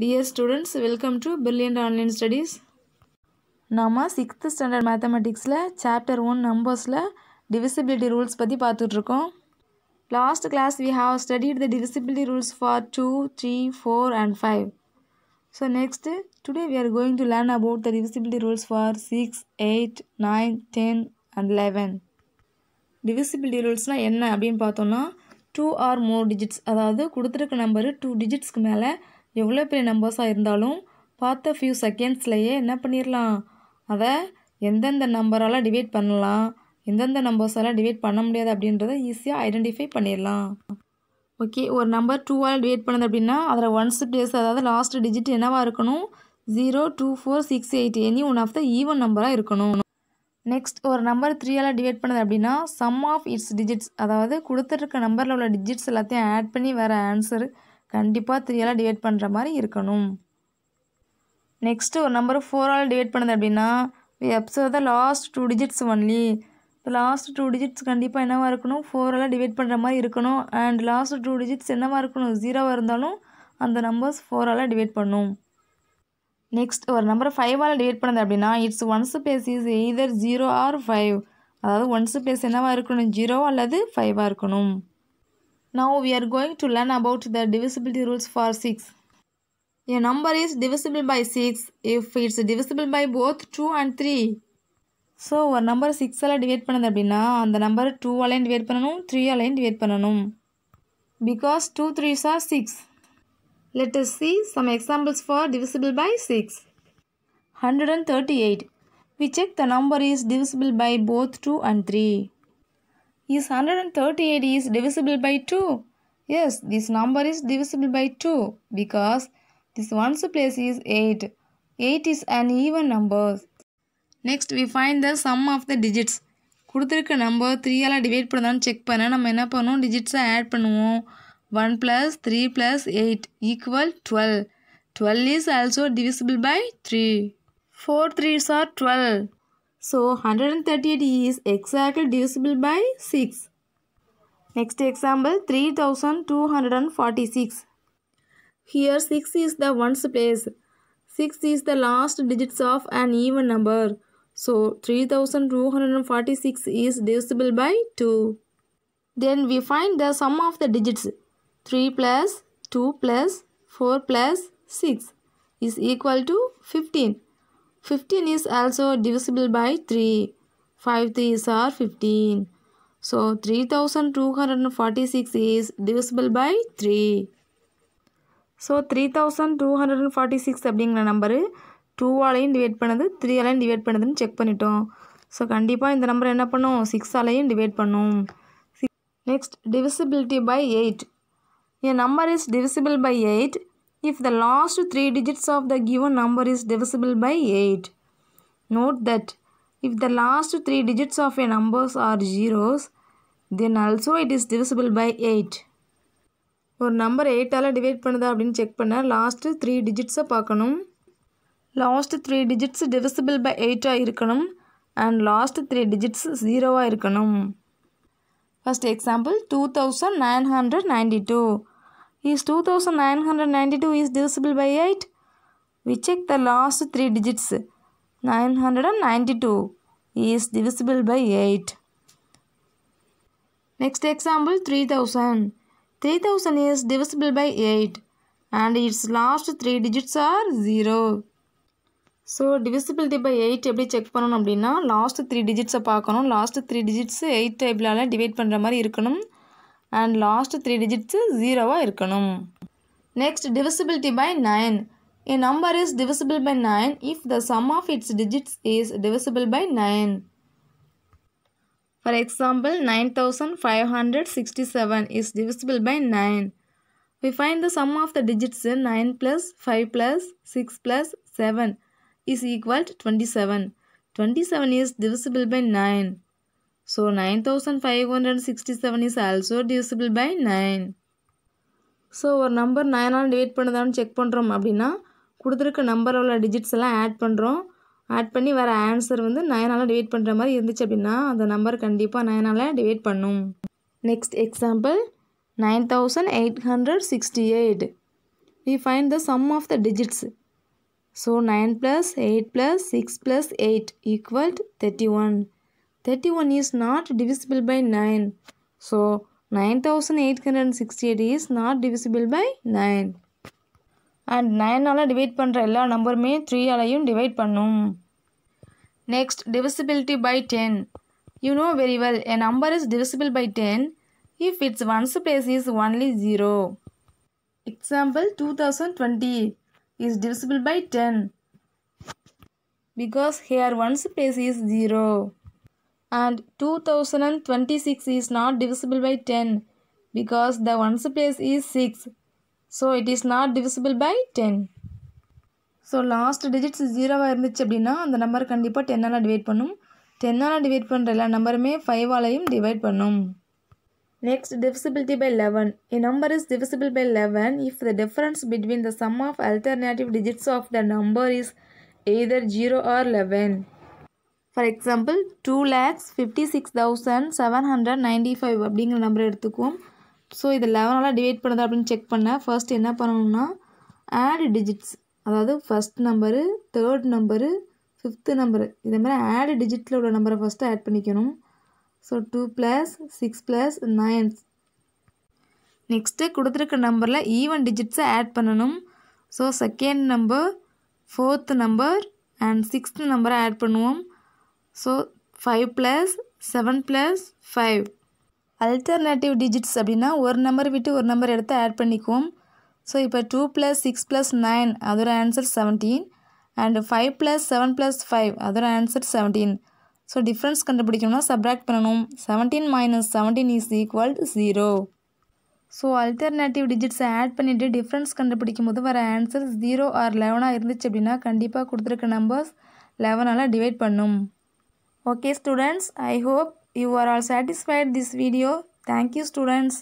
Dear students welcome to brilliant online studies நாம் sixth standard மேத்தமெட்டிக்ஸில் chapter one நம்பர்ஸில் divisibility rules பற்றி பார்த்துட்ருக்கோம் last class we have studied the divisibility rules for two three four and five so next today we are going to learn about the divisibility rules for six eight nine ten and eleven divisibility ரூல்ஸ்னால் என்ன அப்படின்னு பார்த்தோன்னா two R மோர் digits அதாவது கொடுத்துருக்க number two டிஜிட்ஸ்க்கு மேலே எவ்வளோ பெரிய நம்பர்ஸாக இருந்தாலும் பார்த்த ஃபியூ செகண்ட்ஸ்லையே என்ன பண்ணிடலாம் அதை எந்தெந்த நம்பரால் டிவைட் பண்ணலாம் எந்தெந்த நம்பர்ஸால் டிவைட் பண்ண முடியாது அப்படின்றத ஈஸியாக ஐடென்டிஃபை பண்ணிடலாம் ஓகே ஒரு நம்பர் டூவால் டிவைட் பண்ணுது அப்படின்னா அதில் ஒன்ஸ் பிளேஸ் அதாவது லாஸ்ட் டிஜிட் என்னவாக இருக்கணும் zero two four six eight any one of the even நம்பராக இருக்கணும் நெக்ஸ்ட் ஒரு நம்பர் த்ரீயால் டிவைட் பண்ணது அப்படின்னா சம் ஆஃப் இட்ஸ் டிஜிட்ஸ் அதாவது கொடுத்துருக்க நம்பரில் உள்ள டிஜிட்ஸ் எல்லாத்தையும் ஆட் பண்ணி வர ஆன்சர் கண்டிப்பாக எல்லாம் டிவைட் பண்ணுற மாதிரி இருக்கணும் நெக்ஸ்ட்டு ஒரு நம்பர் ஃபோரால் டிவைட் பண்ணது அப்படின்னா we observe the last two digits only இந்த லாஸ்ட் டூ டிஜிட்ஸ் கண்டிப்பாக என்னவாக இருக்கணும் ஃபோரால் டிவைட் பண்ணுற மாதிரி இருக்கணும் அண்ட் லாஸ்ட் டூ டிஜிட்ஸ் என்னவாக இருக்கணும் ஜீரோவாக இருந்தாலும் அந்த நம்பர்ஸ் ஃபோரால் டிவைட் பண்ணும் நெக்ஸ்ட் ஒரு நம்பர் ஃபைவால் டிவைட் பண்ணது அப்படின்னா it's ones place is either zero or five அதாவது ஒன்ஸ் பேஸ் என்னவாக இருக்கணும் ஜீரோ அல்லது ஃபைவாக இருக்கணும் Now we are going to learn about the divisibility rules for 6. A number is divisible by 6 if it's divisible by both 2 and 3. So, a number 6 ala divide pannan abdina, and the number 2 align divide pannanum, 3 align divide pannanum. Because 2 3s are 6. Let us see some examples for divisible by 6. 138. We check the number is divisible by both 2 and 3 is 138 is divisible by 2. Yes, this number is divisible by 2 because this ones place is 8. 8 is an even number. Next, we find the sum of the digits. கொடுத்துருக்க number த்ரீயால் divide பண்ணதான்னு check பண்ண நம்ம என்ன பண்ணுவோம் டிஜிட்ஸை add பண்ணுவோம் one plus three plus eight equal twelve twelve is also divisible by three four threes are twelve so 138 is exactly divisible by 6. Next example 3246. Here 6 is the ones place. 6 is the last digits of an even number. So 3246 is divisible by 2. Then we find the sum of the digits. 3 plus 2 plus 4 plus 6 is equal to 15. 15 is also divisible by 3. 5 3s are 15. So 3246 is divisible by 3. So three thousand two hundred and forty six அப்படிங்கிற number டூவாலையும் divide பண்ணுது த்ரீயாலையும் divide பண்ணுதுன்னு check பண்ணிட்டோம் so கண்டிப்பாக இந்த number என்ன பண்ணும் சிக்ஸாலையும் டிவைட் பண்ணும் next divisibility by eight a number is divisible by eight if the last three digits of the given number is divisible by 8. Note that if the last three digits of a number are zeros, then also it is divisible by 8. For number 8 i I'll divide pannudha abdini check panna last three digits paakanum. Last three digits divisible by 8 a irukkanum and last three digits 0 a irukkanum. First example 2992. is 2992 is divisible by 8? We check the last three digits. 992 is divisible by 8. Next example 3000. 3000 is divisible by 8 and its last three digits are 0. so divisibility by 8 எப்படி check பண்ணணும் அப்படின்னா last three digits பார்க்கணும் last three digits 8 டேபிளால் divide பண்ணுற மாதிரி இருக்கணும் and last three zero are இருக்கணும் Next divisibility by nine. A number is divisible by 9 if the sum of its digits is divisible by 9. For example, 9567 is divisible by 9. We find the sum of the digits 9 plus 5 plus 6 plus 7 is equal to 27. 27 is divisible by 9. So 9567 is also divisible by 9. So ஒரு number நைனால் divide பண்ணுதான்னு check பண்ணுறோம் அப்படின்னா கொடுத்துருக்க number உள்ள digits எல்லாம் add பண்ணுறோம் add பண்ணி வர ஆன்சர் வந்து நைனால் டிவைட் பண்ணுற மாதிரி இருந்துச்சு அப்படின்னா அந்த நம்பர் கண்டிப்பாக நைனால் டிவைட் பண்ணும் next example nine thousand eight hundred sixty eight we find the sum of the digits so nine plus eight plus six plus eight equal thirty one 31 is not divisible by 9. So, 9868 is not divisible by 9. And 9 allah divide pannra illa number me 3 allah alayum divide pannum. Next, divisibility by 10. You know very well, a number is divisible by 10 if its ones place is only 0. Example 2020 is divisible by 10 because here ones place is 0. and 2026 is not divisible by 10 because the ones place is 6. So it is not divisible by 10. So last digits ஜீரோவாக இருந்துச்சு அப்படின்னா அந்த number கண்டிப்பாக டென்னால் divide பண்ணும் டென்னால் divide பண்ணுற எல்லா நம்பருமே ஃபைவாலையும் டிவைட் பண்ணும் next divisibility by 11. A number is divisible by 11 if the difference between the sum of alternative digits of the number is either 0 or 11. For example two lakhs fifty six thousand seven hundred ninety five அப்படிங்கிற number எடுத்துக்குவோம் so இது லெவனால் divide பண்ணுது அப்படின்னு check பண்ணேன் first என்ன பண்ணணும்னா add digits அதாவது first number third number fifth number இதே மாதிரி ஆடு டிஜிட்டில் உள்ள நம்பரை ஃபஸ்ட்டு ஆட் பண்ணிக்கணும் so two plus six plus nine next கொடுத்துருக்க நம்பரில் ஈவன் டிஜிட்ஸை ஆட் பண்ணணும் so second number fourth number and sixth நம்பரை ஆட் பண்ணுவோம் so five plus seven plus five alternative digits அப்படின்னா ஒரு நம்பர் விட்டு ஒரு நம்பர் எடுத்து ஆட் பண்ணிக்குவோம் ஸோ இப்போ two plus six plus nine அதோட answer seventeen and five plus seven plus five அதோட ஆன்சர் செவன்டீன் ஸோ டிஃப்ரென்ஸ் கண்டுபிடிக்கணும்னா சப்ராக்ட் பண்ணணும் seventeen minus seventeen is equal zero so alternative டிஜிட்ஸை ஆட் பண்ணிவிட்டு டிஃப்ரென்ஸ் கண்டுபிடிக்கும் போது வர ஆன்சர் ஜீரோ ஆர் லெவனாக இருந்துச்சு அப்படின்னா கண்டிப்பாக கொடுத்துருக்க நம்பர்ஸ் லெவனால் டிவைட் பண்ணும் Okay students, I hope you are all satisfied this video. Thank you students.